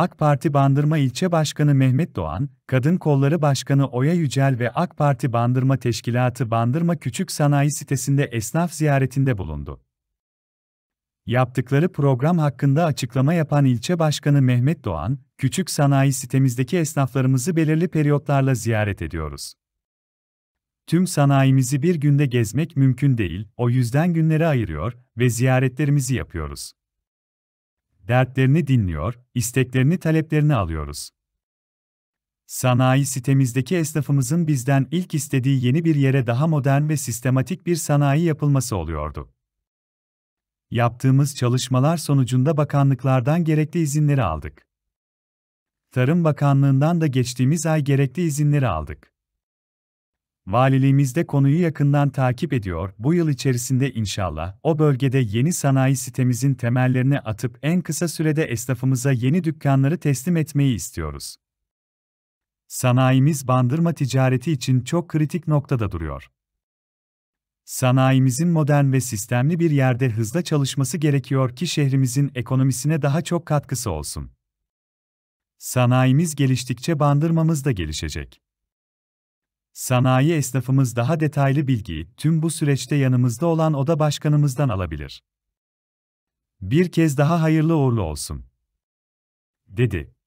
AK Parti Bandırma İlçe Başkanı Mehmet Doğan, Kadın Kolları Başkanı Oya Yücel ve AK Parti Bandırma Teşkilatı Bandırma Küçük Sanayi sitesinde esnaf ziyaretinde bulundu. Yaptıkları program hakkında açıklama yapan ilçe başkanı Mehmet Doğan, küçük sanayi sitemizdeki esnaflarımızı belirli periyotlarla ziyaret ediyoruz. Tüm sanayimizi bir günde gezmek mümkün değil, o yüzden günleri ayırıyor ve ziyaretlerimizi yapıyoruz dertlerini dinliyor, isteklerini taleplerini alıyoruz. Sanayi sitemizdeki esnafımızın bizden ilk istediği yeni bir yere daha modern ve sistematik bir sanayi yapılması oluyordu. Yaptığımız çalışmalar sonucunda bakanlıklardan gerekli izinleri aldık. Tarım Bakanlığından da geçtiğimiz ay gerekli izinleri aldık. Valiliğimizde konuyu yakından takip ediyor. Bu yıl içerisinde inşallah o bölgede yeni sanayi sitemizin temellerini atıp en kısa sürede esnafımıza yeni dükkanları teslim etmeyi istiyoruz. Sanayimiz bandırma ticareti için çok kritik noktada duruyor. Sanayimizin modern ve sistemli bir yerde hızla çalışması gerekiyor ki şehrimizin ekonomisine daha çok katkısı olsun. Sanayimiz geliştikçe bandırmamız da gelişecek. Sanayi esnafımız daha detaylı bilgiyi tüm bu süreçte yanımızda olan oda başkanımızdan alabilir. Bir kez daha hayırlı uğurlu olsun. Dedi.